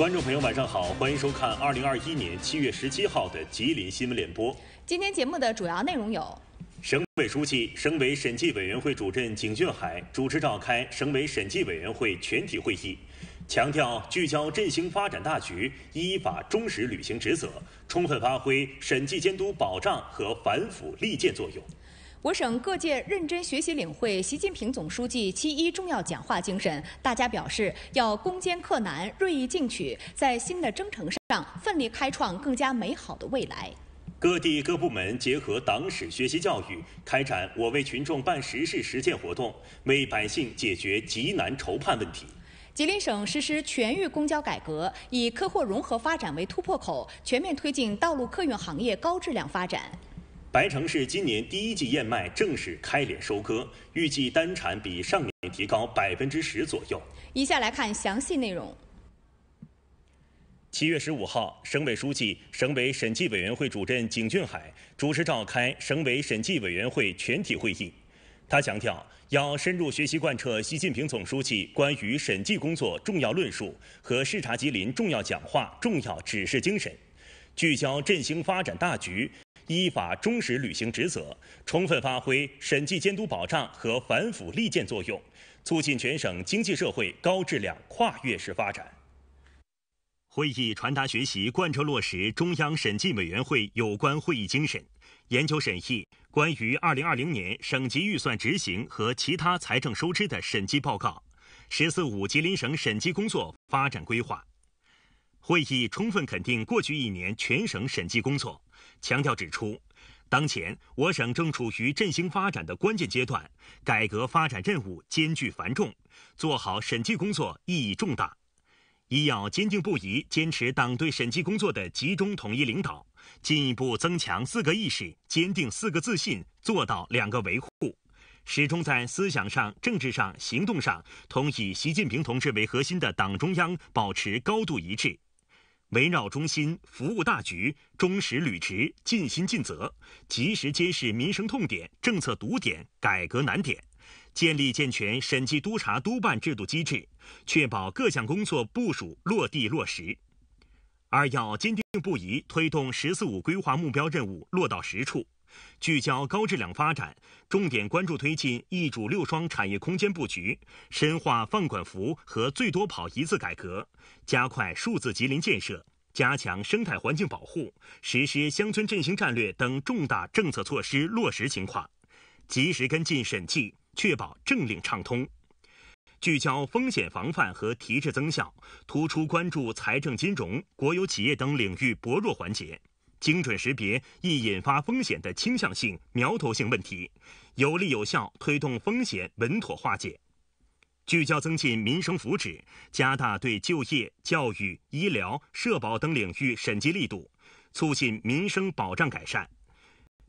观众朋友，晚上好，欢迎收看二零二一年七月十七号的吉林新闻联播。今天节目的主要内容有：省委书记、省委审计委员会主任景俊海主持召开省委审计委员会全体会议，强调聚焦振兴发展大局，依法忠实履行职责，充分发挥审计监督保障和反腐利剑作用。我省各界认真学习领会习近平总书记七一重要讲话精神，大家表示要攻坚克难、锐意进取，在新的征程上奋力开创更加美好的未来。各地各部门结合党史学习教育，开展“我为群众办实事”实践活动，为百姓解决急难愁盼问题。吉林省实施全域公交改革，以客货融合发展为突破口，全面推进道路客运行业高质量发展。白城市今年第一季燕麦正式开镰收割，预计单产比上年提高百分之十左右。以下来看详细内容。七月十五号，省委书记、省委审计委员会主任景俊海主持召开省委审计委员会全体会议，他强调，要深入学习贯彻习近平总书记关于审计工作重要论述和视察吉林重要讲话重要指示精神，聚焦振兴发展大局。依法忠实履行职责，充分发挥审计监督保障和反腐利剑作用，促进全省经济社会高质量跨越式发展。会议传达学习、贯彻落实中央审计委员会有关会议精神，研究审议关于二零二零年省级预算执行和其他财政收支的审计报告、十四五吉林省审计工作发展规划。会议充分肯定过去一年全省审计工作。强调指出，当前我省正处于振兴发展的关键阶段，改革发展任务艰巨繁重，做好审计工作意义重大。一要坚定不移坚持党对审计工作的集中统一领导，进一步增强四个意识，坚定四个自信，做到两个维护，始终在思想上、政治上、行动上同以习近平同志为核心的党中央保持高度一致。围绕中心、服务大局，忠实履职、尽心尽责，及时揭示民生痛点、政策堵点、改革难点，建立健全审计督查督办制度机制，确保各项工作部署落地落实。二要坚定不移推动“十四五”规划目标任务落到实处。聚焦高质量发展，重点关注推进“一主六双”产业空间布局，深化放管服和最多跑一次改革，加快数字吉林建设，加强生态环境保护，实施乡村振兴战略等重大政策措施落实情况，及时跟进审计，确保政令畅通。聚焦风险防范和提质增效，突出关注财政金融、国有企业等领域薄弱环节。精准识别易引发风险的倾向性、苗头性问题，有力有效推动风险稳妥化解；聚焦增进民生福祉，加大对就业、教育、医疗、社保等领域审计力度，促进民生保障改善；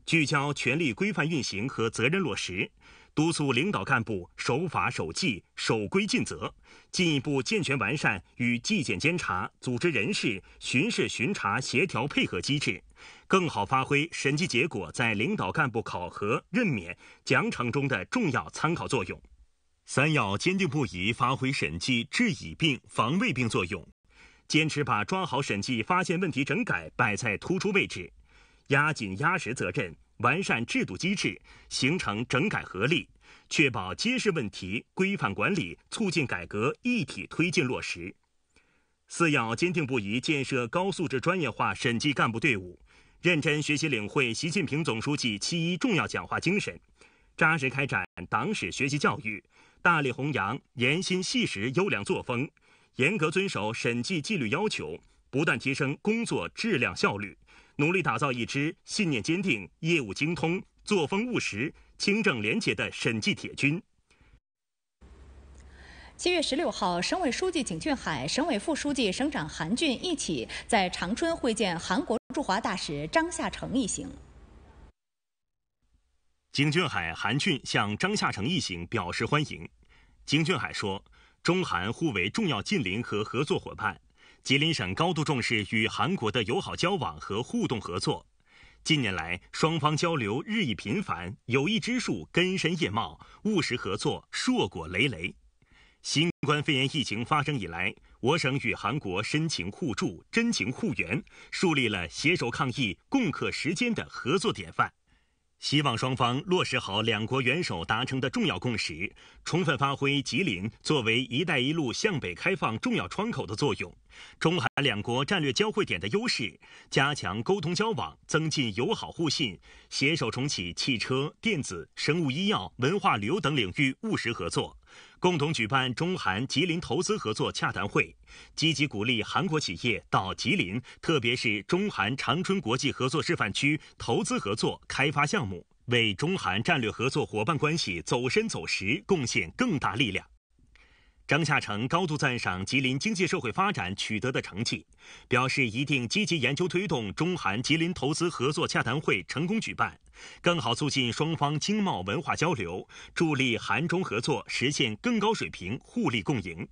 聚焦权力规范运行和责任落实。督促领导干部守法守纪守规尽责，进一步健全完善与纪检监察、组织人事、巡视巡查协调配合机制，更好发挥审计结果在领导干部考核、任免、奖惩中的重要参考作用。三要坚定不移发挥审计治已病、防未病作用，坚持把抓好审计发现问题整改摆在突出位置，压紧压实责任。完善制度机制，形成整改合力，确保揭示问题、规范管理、促进改革一体推进落实。四要坚定不移建设高素质专业化审计干部队伍，认真学习领会习近平总书记七一重要讲话精神，扎实开展党史学习教育，大力弘扬严、细、实优良作风，严格遵守审计纪律要求，不断提升工作质量效率。努力打造一支信念坚定、业务精通、作风务实、清正廉洁的审计铁军。七月十六号，省委书记景俊海、省委副书记、省长韩俊一起在长春会见韩国驻华大使张夏成一行。景俊海、韩俊向张夏成一行表示欢迎。景俊海说：“中韩互为重要近邻和合作伙伴。”吉林省高度重视与韩国的友好交往和互动合作，近年来双方交流日益频繁，友谊之树根深叶茂，务实合作硕果累累。新冠肺炎疫情发生以来，我省与韩国深情互助、真情互援，树立了携手抗疫、共克时艰的合作典范。希望双方落实好两国元首达成的重要共识，充分发挥吉林作为“一带一路”向北开放重要窗口的作用，中韩两国战略交汇点的优势，加强沟通交往，增进友好互信，携手重启汽车、电子、生物医药、文化旅游等领域务实合作。共同举办中韩吉林投资合作洽谈会，积极鼓励韩国企业到吉林，特别是中韩长春国际合作示范区投资合作开发项目，为中韩战略合作伙伴关系走深走实贡献更大力量。张夏成高度赞赏吉林经济社会发展取得的成绩，表示一定积极研究推动中韩吉林投资合作洽谈会成功举办。更好促进双方经贸文化交流，助力韩中合作实现更高水平互利共赢。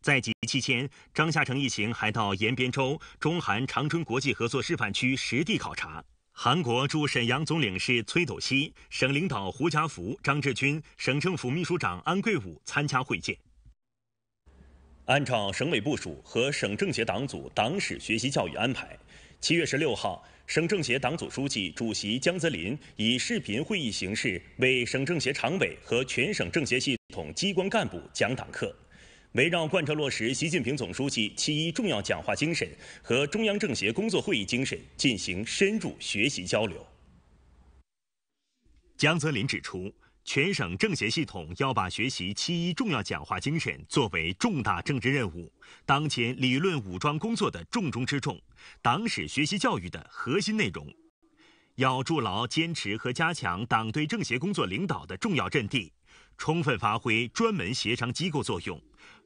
在即期间，张夏成一行还到延边州中韩长春国际合作示范区实地考察。韩国驻沈阳总领事崔斗熙、省领导胡家福、张志军、省政府秘书长安贵武参加会见。按照省委部署和省政协党组党史学习教育安排。七月十六号，省政协党组书记、主席江泽林以视频会议形式为省政协常委和全省政协系统机关干部讲党课，围绕贯彻落实习近平总书记“七一”重要讲话精神和中央政协工作会议精神进行深入学习交流。江泽林指出。全省政协系统要把学习七一重要讲话精神作为重大政治任务、当前理论武装工作的重中之重、党史学习教育的核心内容，要筑牢坚持和加强党对政协工作领导的重要阵地，充分发挥专门协商机构作用，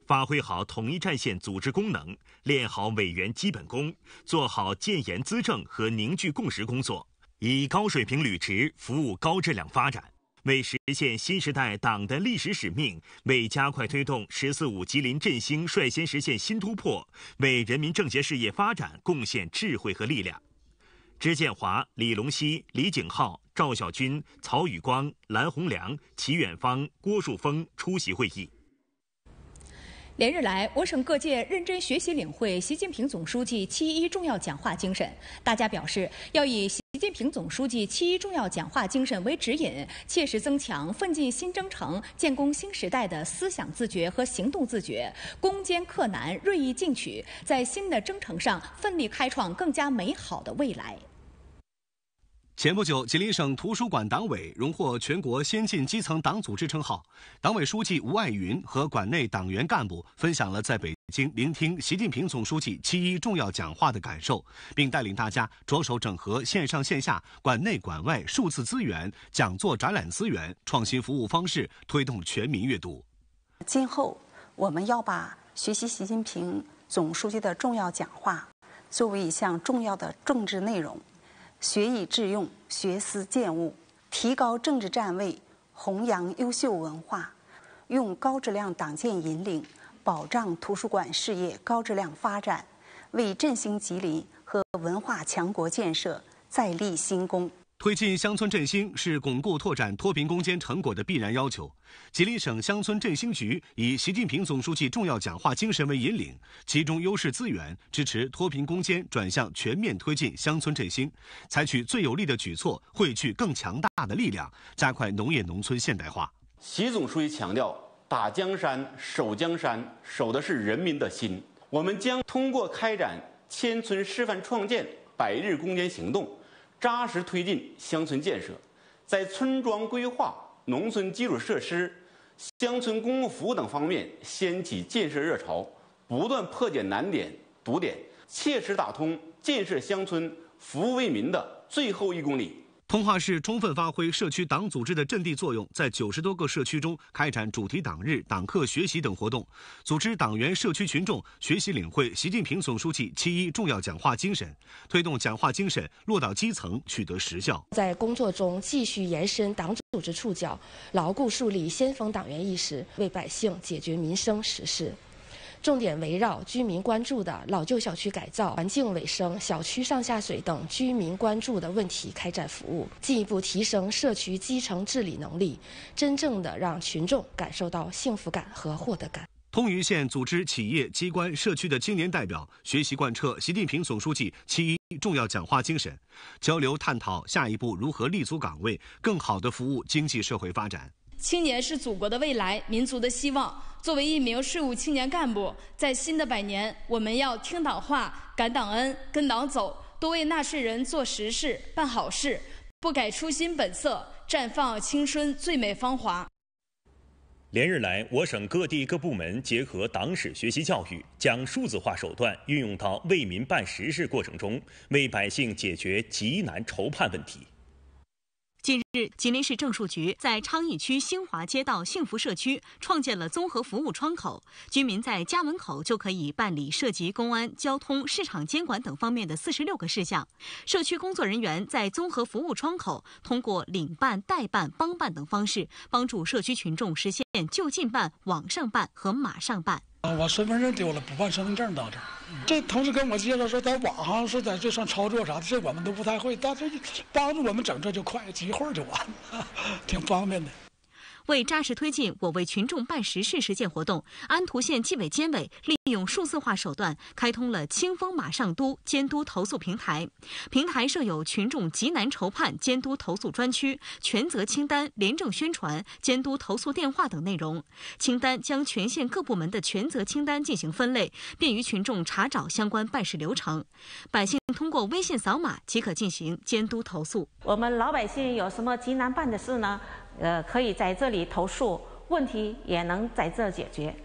发挥好统一战线组织功能，练好委员基本功，做好建言资政和凝聚共识工作，以高水平履职服务高质量发展。为实现新时代党的历史使命，为加快推动“十四五”吉林振兴率先实现新突破，为人民政协事业发展贡献智慧和力量。支建华、李龙熙、李景浩、赵晓军、曹宇光、蓝洪良、齐远芳、郭树峰出席会议。连日来，我省各界认真学习领会习近平总书记“七一”重要讲话精神，大家表示，要以习近平总书记“七一”重要讲话精神为指引，切实增强奋进新征程、建功新时代的思想自觉和行动自觉，攻坚克难、锐意进取，在新的征程上奋力开创更加美好的未来。前不久，吉林省图书馆党委荣获全国先进基层党组织称号。党委书记吴爱云和馆内党员干部分享了在北京聆听习近平总书记七一重要讲话的感受，并带领大家着手整合线上线下、馆内馆外数字资源、讲座展览资源，创新服务方式，推动全民阅读。今后，我们要把学习习近平总书记的重要讲话作为一项重要的政治内容。学以致用，学思践悟，提高政治站位，弘扬优秀文化，用高质量党建引领，保障图书馆事业高质量发展，为振兴吉林和文化强国建设再立新功。推进乡村振兴是巩固拓展脱贫攻坚成果的必然要求。吉林省乡村振兴局以习近平总书记重要讲话精神为引领，集中优势资源，支持脱贫攻坚转向全面推进乡村振兴，采取最有力的举措，汇聚更强大的力量，加快农业农村现代化。习总书记强调：“打江山、守江山，守的是人民的心。”我们将通过开展千村示范创建、百日攻坚行动。扎实推进乡村建设，在村庄规划、农村基础设施、乡村公共服务等方面掀起建设热潮，不断破解难点堵点，切实打通建设乡村服务为民的最后一公里。通化市充分发挥社区党组织的阵地作用，在九十多个社区中开展主题党日、党课学习等活动，组织党员、社区群众学习领会习近平总书记七一重要讲话精神，推动讲话精神落到基层，取得实效。在工作中继续延伸党组织触角，牢固树立先锋党员意识，为百姓解决民生实事。重点围绕居民关注的老旧小区改造、环境卫生、小区上下水等居民关注的问题开展服务，进一步提升社区基层治理能力，真正的让群众感受到幸福感和获得感。通榆县组织企业、机关、社区的青年代表学习贯彻习近平总书记七一重要讲话精神，交流探讨下一步如何立足岗位，更好的服务经济社会发展。青年是祖国的未来，民族的希望。作为一名税务青年干部，在新的百年，我们要听党话、感党恩、跟党走，多为纳税人做实事、办好事，不改初心本色，绽放青春最美芳华。连日来，我省各地各部门结合党史学习教育，将数字化手段运用到为民办实事过程中，为百姓解决急难愁盼问题。近日，吉林市政数局在昌邑区新华街道幸福社区创建了综合服务窗口，居民在家门口就可以办理涉及公安、交通、市场监管等方面的四十六个事项。社区工作人员在综合服务窗口，通过领办、代办、帮办等方式，帮助社区群众实现就近办、网上办和马上办。啊，我身份证丢了，补办身份证到这儿。这同事跟我介绍说，在网上是在这上操作啥，的，这我们都不太会。但是帮助我们整这就快，几会儿就完了，挺方便的。为扎实推进我为群众办实事实践活动，安图县纪委监委利用数字化手段开通了“清风马上都”监督投诉平台。平台设有群众急难愁盼监督投诉专区、权责清单、廉政宣传、监督投诉电话等内容。清单将全县各部门的权责清单进行分类，便于群众查找相关办事流程。百姓通过微信扫码即可进行监督投诉。我们老百姓有什么急难办的事呢？呃，可以在这里投诉，问题也能在这解决。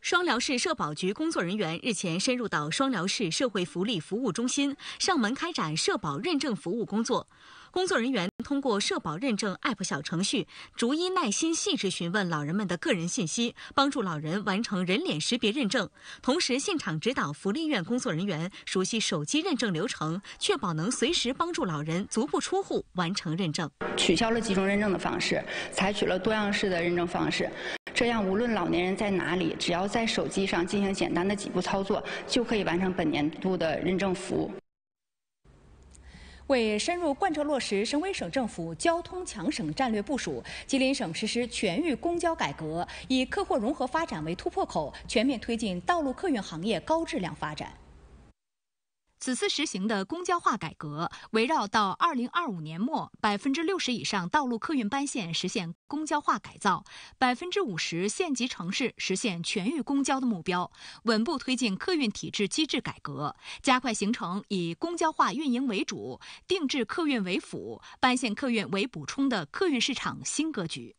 双辽市社保局工作人员日前深入到双辽市社会福利服务中心，上门开展社保认证服务工作。工作人员通过社保认证 App 小程序，逐一耐心细致询问老人们的个人信息，帮助老人完成人脸识别认证，同时现场指导福利院工作人员熟悉手机认证流程，确保能随时帮助老人足不出户完成认证。取消了集中认证的方式，采取了多样式的认证方式，这样无论老年人在哪里，只要在手机上进行简单的几步操作，就可以完成本年度的认证服务。为深入贯彻落实省委省政府交通强省战略部署，吉林省实施全域公交改革，以客货融合发展为突破口，全面推进道路客运行业高质量发展。此次实行的公交化改革，围绕到二零二五年末百分之六十以上道路客运班线实现公交化改造，百分之五十县级城市实现全域公交的目标，稳步推进客运体制机制改革，加快形成以公交化运营为主、定制客运为辅、班线客运为补充的客运市场新格局。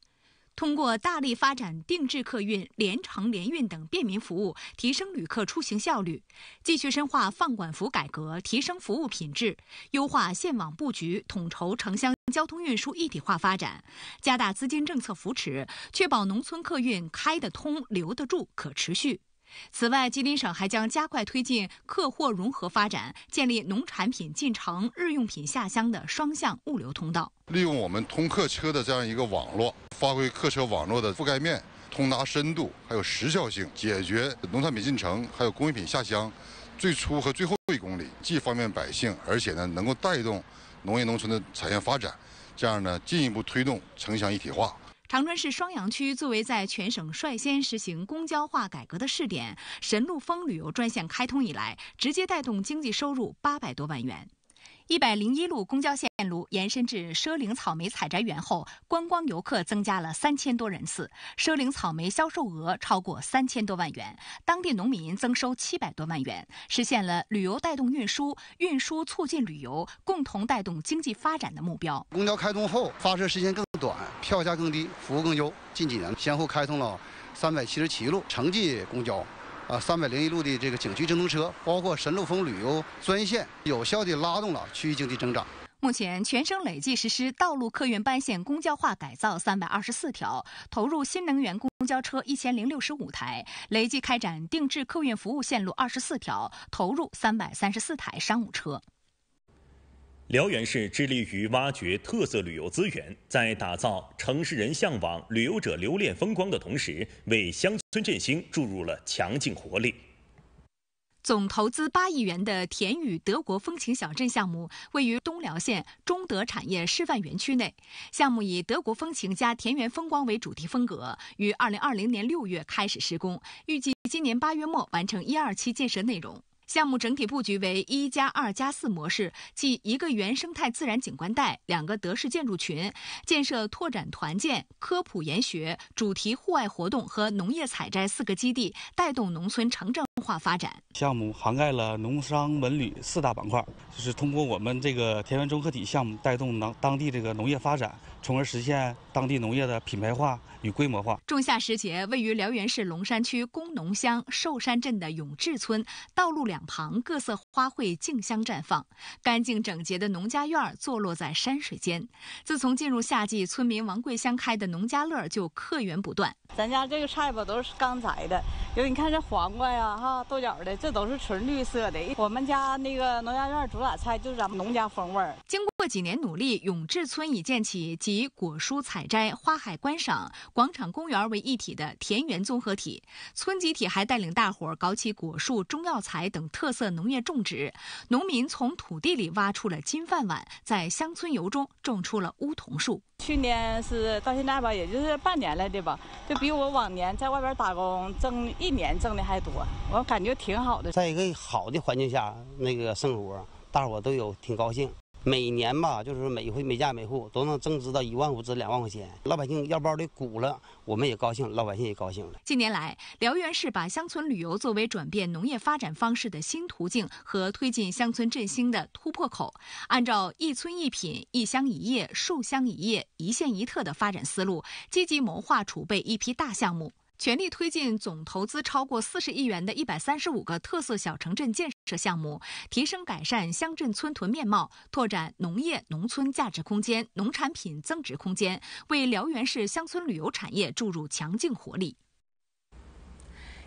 通过大力发展定制客运、联程联运等便民服务，提升旅客出行效率；继续深化放管服改革，提升服务品质；优化线网布局，统筹城乡交通运输一体化发展；加大资金政策扶持，确保农村客运开得通、留得住、可持续。此外，吉林省还将加快推进客货融合发展，建立农产品进城、日用品下乡的双向物流通道。利用我们通客车的这样一个网络，发挥客车网络的覆盖面、通达深度还有时效性，解决农产品进城还有工业品下乡最初和最后一公里，既方便百姓，而且呢能够带动农业农村的产业发展，这样呢进一步推动城乡一体化。长春市双阳区作为在全省率先实行公交化改革的试点，神鹿峰旅游专线开通以来，直接带动经济收入八百多万元。一百零一路公交线路延伸至奢岭草莓采摘园后，观光游客增加了三千多人次，奢岭草莓销售额超过三千多万元，当地农民增收七百多万元，实现了旅游带动运输、运输促进旅游、共同带动经济发展的目标。公交开通后，发车时间更短，票价更低，服务更优。近几年先后开通了三百七十七路城际公交。啊，三百零一路的这个景区直通车，包括神鹿峰旅游专线，有效地拉动了区域经济增长。目前，全省累计实施道路客运班线公交化改造三百二十四条，投入新能源公交车一千零六十五台，累计开展定制客运服务线路二十四条，投入三百三十四台商务车。辽源市致力于挖掘特色旅游资源，在打造城市人向往、旅游者留恋风光的同时，为乡村振兴注入了强劲活力。总投资八亿元的“田雨德国风情小镇”项目，位于东辽县中德产业示范园区内。项目以德国风情加田园风光为主题风格，于二零二零年六月开始施工，预计今年八月末完成一二期建设内容。项目整体布局为一加二加四模式，即一个原生态自然景观带，两个德式建筑群，建设拓展团建、科普研学、主题户外活动和农业采摘四个基地，带动农村城镇化发展。项目涵盖了农商文旅四大板块，就是通过我们这个田园综合体项目带动当当地这个农业发展。从而实现当地农业的品牌化与规模化。仲夏时节，位于辽源市龙山区工农乡寿山镇的永志村，道路两旁各色花卉竞相绽放，干净整洁的农家院坐落在山水间。自从进入夏季，村民王桂香开的农家乐就客源不断。咱家这个菜吧，都是刚摘的，因为你看这黄瓜呀，哈豆角的，这都是纯绿色的。我们家那个农家院主打菜就是咱们农家风味。经过几年努力，永志村已建起。集果蔬采摘、花海观赏、广场公园为一体的田园综合体。村集体还带领大伙搞起果树、中药材等特色农业种植，农民从土地里挖出了金饭碗，在乡村游中种出了梧桐树。去年是到现在吧，也就是半年来的吧，就比我往年在外边打工挣一年挣的还多，我感觉挺好的。在一个好的环境下，那个生活大伙都有挺高兴。每年吧，就是每回每家每户都能增值到一万五至两万块钱，老百姓腰包里鼓了，我们也高兴，老百姓也高兴了。近年来，辽源市把乡村旅游作为转变农业发展方式的新途径和推进乡村振兴的突破口，按照一村一品、一乡一业、数乡一业、一县一特的发展思路，积极谋划储备一批大项目。全力推进总投资超过四十亿元的一百三十五个特色小城镇建设项目，提升改善乡镇村屯面貌，拓展农业农村价值空间、农产品增值空间，为辽源市乡村旅游产业注入强劲活力。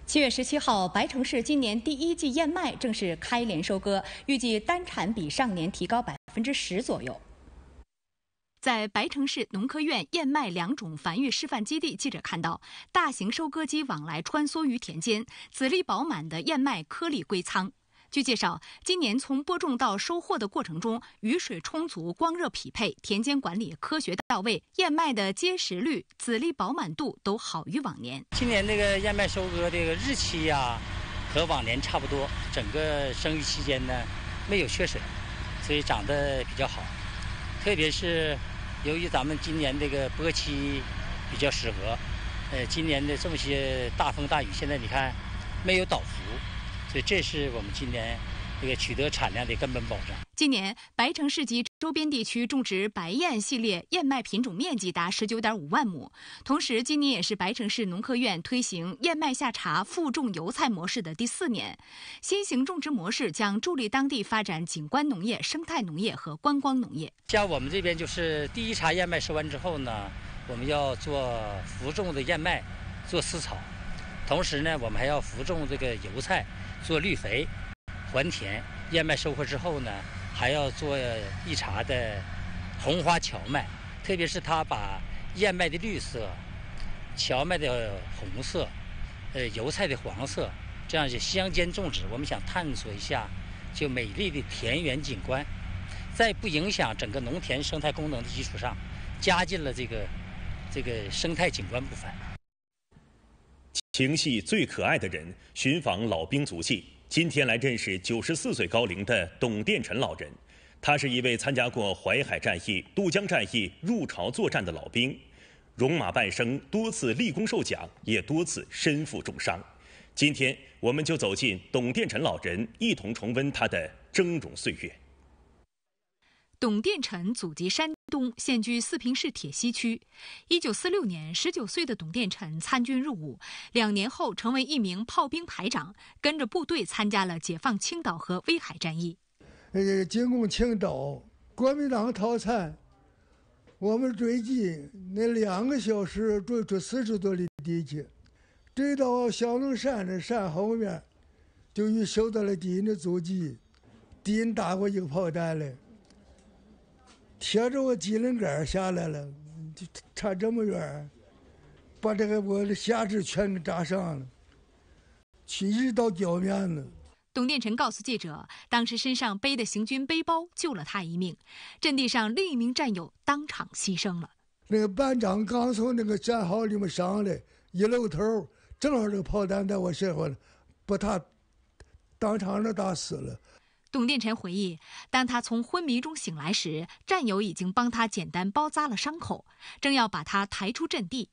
七月十七号，白城市今年第一季燕麦正式开镰收割，预计单产比上年提高百分之十左右。在白城市农科院燕麦良种繁育示范基地，记者看到大型收割机往来穿梭于田间，籽粒饱满的燕麦颗粒归仓。据介绍，今年从播种到收获的过程中，雨水充足，光热匹配，田间管理科学到位，燕麦的结实率、籽粒饱满度都好于往年。今年这个燕麦收割这个日期呀，和往年差不多，整个生育期间呢，没有缺水，所以长得比较好，特别是。由于咱们今年这个播期比较适合，呃，今年的这么些大风大雨，现在你看没有倒伏，所以这是我们今年。这个取得产量的根本保障。今年白城市及周边地区种植白燕系列燕麦品种面积达十九点五万亩。同时，今年也是白城市农科院推行燕麦下茬复种油菜模式的第四年。新型种植模式将助力当地发展景观农业、生态农业和观光农业。像我们这边就是第一茬燕麦收完之后呢，我们要做复种的燕麦，做饲草，同时呢，我们还要复种这个油菜，做绿肥。还田燕麦收获之后呢，还要做一茬的红花荞麦，特别是它把燕麦的绿色、荞麦的红色、呃油菜的黄色，这样就相间种植。我们想探索一下，就美丽的田园景观，在不影响整个农田生态功能的基础上，加进了这个这个生态景观部分。情系最可爱的人，寻访老兵足迹。今天来认识九十四岁高龄的董殿臣老人，他是一位参加过淮海战役、渡江战役、入朝作战的老兵，戎马半生，多次立功受奖，也多次身负重伤。今天，我们就走进董殿臣老人，一同重温他的峥嵘岁月。董殿臣祖籍山东，现居四平市铁西区。一九四六年，十九岁的董殿臣参军入伍，两年后成为一名炮兵排长，跟着部队参加了解放青岛和威海战役。呃，进攻青岛，国民党逃窜，我们追击，那两个小时追出四十多里地去，追到小龙山的山后面，就又收到了敌人的阻击，敌人打过一个炮弹来。贴着我机灵杆下来了，就差这么远，把这个我的下肢全给扎上了，一直到脚面了。董殿臣告诉记者，当时身上背的行军背包救了他一命，阵地上另一名战友当场牺牲了。那个班长刚从那个战壕里面上来，一露头，正好这个炮弹在我身后，把他当场就打死了。董殿臣回忆，当他从昏迷中醒来时，战友已经帮他简单包扎了伤口，正要把他抬出阵地。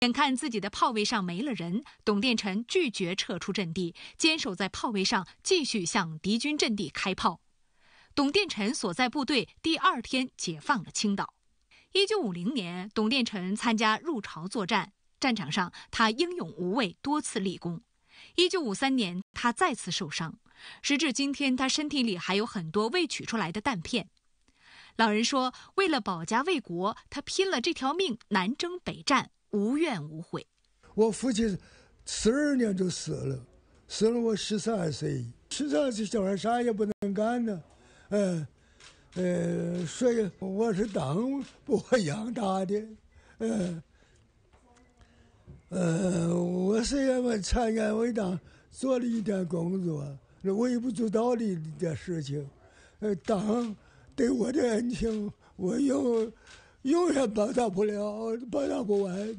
眼看自己的炮位上没了人，董殿臣拒绝撤出阵地，坚守在炮位上继续向敌军阵地开炮。董殿臣所在部队第二天解放了青岛。1950年，董殿臣参加入朝作战，战场上他英勇无畏，多次立功。1953年，他再次受伤。时至今天，他身体里还有很多未取出来的弹片。老人说：“为了保家卫国，他拼了这条命，南征北战，无怨无悔。”我父亲十二年就死了，死了我十三岁。十三岁小孩啥也不能干呢，嗯，呃，所以我是党我养大的，嗯，呃，我是因为参加为党做了一点工作。那微不足道的一点事情，呃，党对我的恩情，我永永远报答不了，报答不完。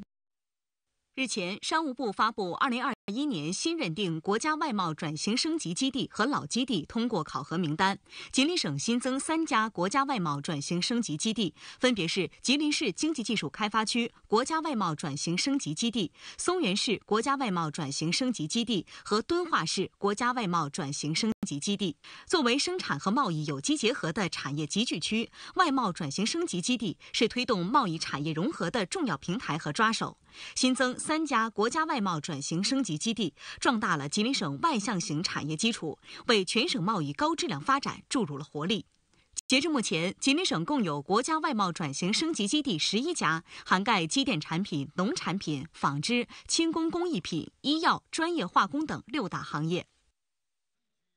日前，商务部发布二零二。一年新认定国家外贸转型升级基地和老基地通过考核名单，吉林省新增三家国家外贸转型升级基地，分别是吉林市经济技术开发区国家外贸转型升级基地、松原市国家外贸转型升级基地和敦化市国家外贸转型升级基地。作为生产和贸易有机结合的产业集聚区，外贸转型升级基地是推动贸易产业融合的重要平台和抓手。新增三家国家外贸转型升级。基地壮大了吉林省外向型产业基础，为全省贸易高质量发展注入了活力。截至目前，吉林省共有国家外贸转型升级基地十一家，涵盖机电产品、农产品、纺织、轻工工艺品、医药、专业化工等六大行业。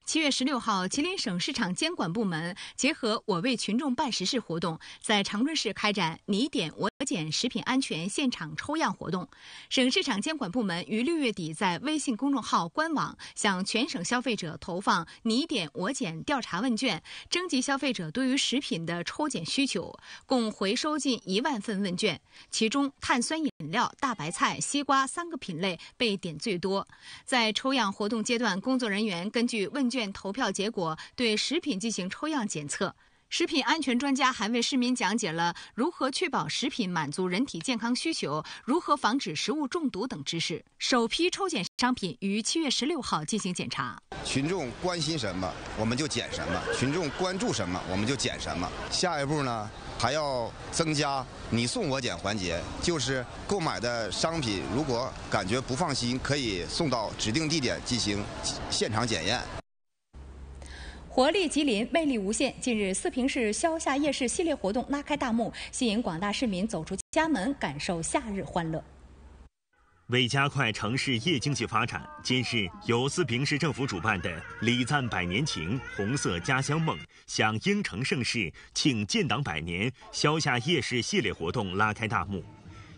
七月十六号，吉林省市场监管部门结合“我为群众办实事”活动，在长春市开展“你点我检”食品安全现场抽样活动。省市场监管部门于六月底在微信公众号、官网向全省消费者投放“你点我检”调查问卷，征集消费者对于食品的抽检需求，共回收近一万份问卷，其中碳酸饮料、大白菜、西瓜三个品类被点最多。在抽样活动阶段，工作人员根据问卷。投票结果对食品进行抽样检测，食品安全专家还为市民讲解了如何确保食品满足人体健康需求，如何防止食物中毒等知识。首批抽检商品于七月十六号进行检查。群众关心什么，我们就检什么；群众关注什么，我们就检什么。下一步呢，还要增加“你送我检”环节，就是购买的商品如果感觉不放心，可以送到指定地点进行现场检验。活力吉林，魅力无限。近日，四平市消夏夜市系列活动拉开大幕，吸引广大市民走出家门，感受夏日欢乐。为加快城市夜经济发展，今日由四平市政府主办的“礼赞百年情，红色家乡梦，享英城盛世，庆建党百年”消夏夜市系列活动拉开大幕。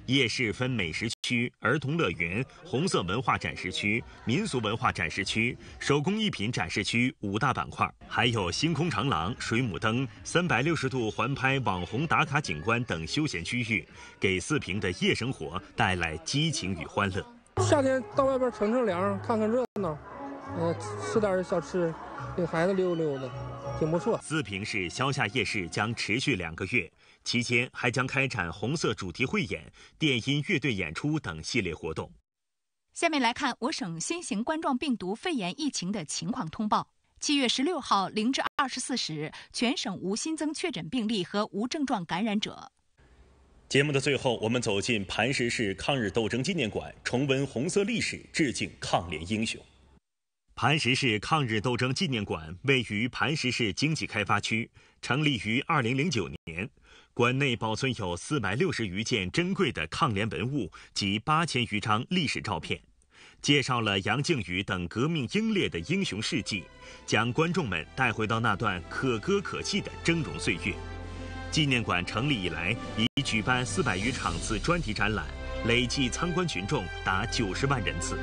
夜市分美食区儿童乐园、红色文化展示区、民俗文化展示区、手工艺品展示区五大板块，还有星空长廊、水母灯、三百六十度环拍、网红打卡景观等休闲区域，给四平的夜生活带来激情与欢乐。夏天到外边乘乘凉，看看热闹，呃，吃点小吃，给孩子溜溜的，挺不错。四平市消夏夜市将持续两个月。期间还将开展红色主题汇演、电音乐队演出等系列活动。下面来看我省新型冠状病毒肺炎疫情的情况通报：七月十六号零至二十四时，全省无新增确诊病例和无症状感染者。节目的最后，我们走进磐石市抗日斗争纪念馆，重温红色历史，致敬抗联英雄。磐石市抗日斗争纪念馆位于磐石市经济开发区，成立于二零零九年。馆内保存有四百六十余件珍贵的抗联文物及八千余张历史照片，介绍了杨靖宇等革命英烈的英雄事迹，将观众们带回到那段可歌可泣的峥嵘岁月。纪念馆成立以来，已举办四百余场次专题展览，累计参观群众达九十万人次。